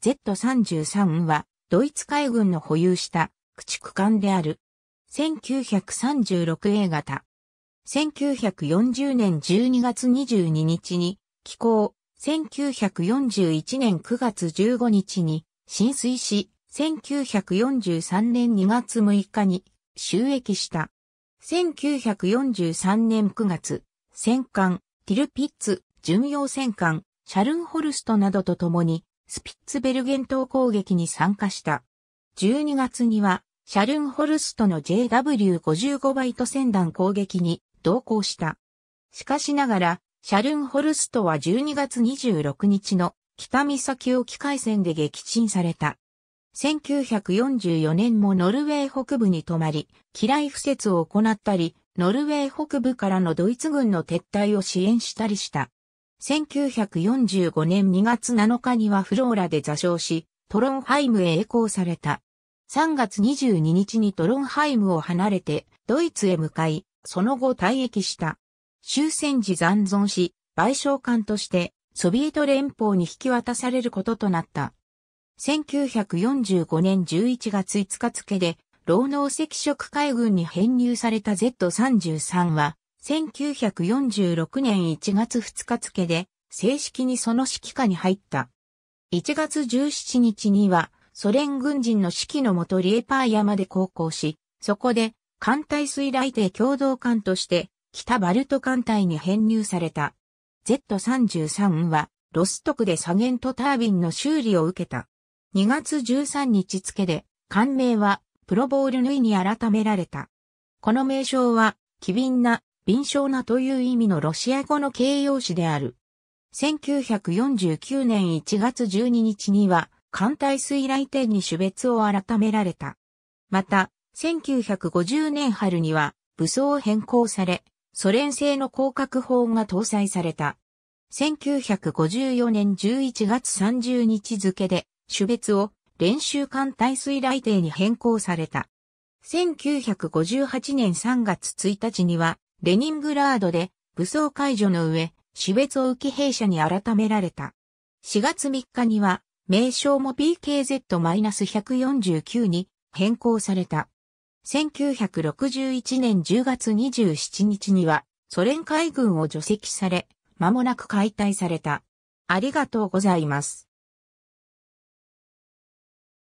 Z33 はドイツ海軍の保有した駆逐艦である。1936 A 型。1940年12月22日に寄港。1941年9月15日に浸水し、1943年2月6日に収益した。1943年9月、戦艦、ティルピッツ、巡洋戦艦、シャルンホルストなどと共に、スピッツベルゲン島攻撃に参加した。12月には、シャルンホルストの JW55 バイト船団攻撃に同行した。しかしながら、シャルンホルストは12月26日の北岬沖海戦で撃沈された。1944年もノルウェー北部に泊まり、機雷敷設を行ったり、ノルウェー北部からのドイツ軍の撤退を支援したりした。1945年2月7日にはフローラで座礁し、トロンハイムへ栄光された。3月22日にトロンハイムを離れて、ドイツへ向かい、その後退役した。終戦時残存し、賠償官として、ソビエト連邦に引き渡されることとなった。1945年11月5日付で、労農赤色海軍に編入された Z33 は、1946年1月2日付で、正式にその指揮下に入った。1月17日には、ソ連軍人の指揮のもとリエパー山で航行し、そこで、艦隊水雷艇共同艦として、北バルト艦隊に編入された。Z33 は、ロストクで左舷とタービンの修理を受けた。2月13日付で、艦名は、プロボールヌイに改められた。この名称は、機敏な敏捷なという意味のロシア語の形容詞である。1949年1月12日には、艦隊水雷店に種別を改められた。また、1950年春には、武装を変更され、ソ連製の広角砲が搭載された。1954年11月30日付で、種別を練習艦隊水雷艇に変更された。1958年3月1日には、レニングラードで武装解除の上、死別を受け兵社に改められた。4月3日には、名称も p k z 1 4 9に変更された。1961年10月27日には、ソ連海軍を除籍され、間もなく解体された。ありがとうございます。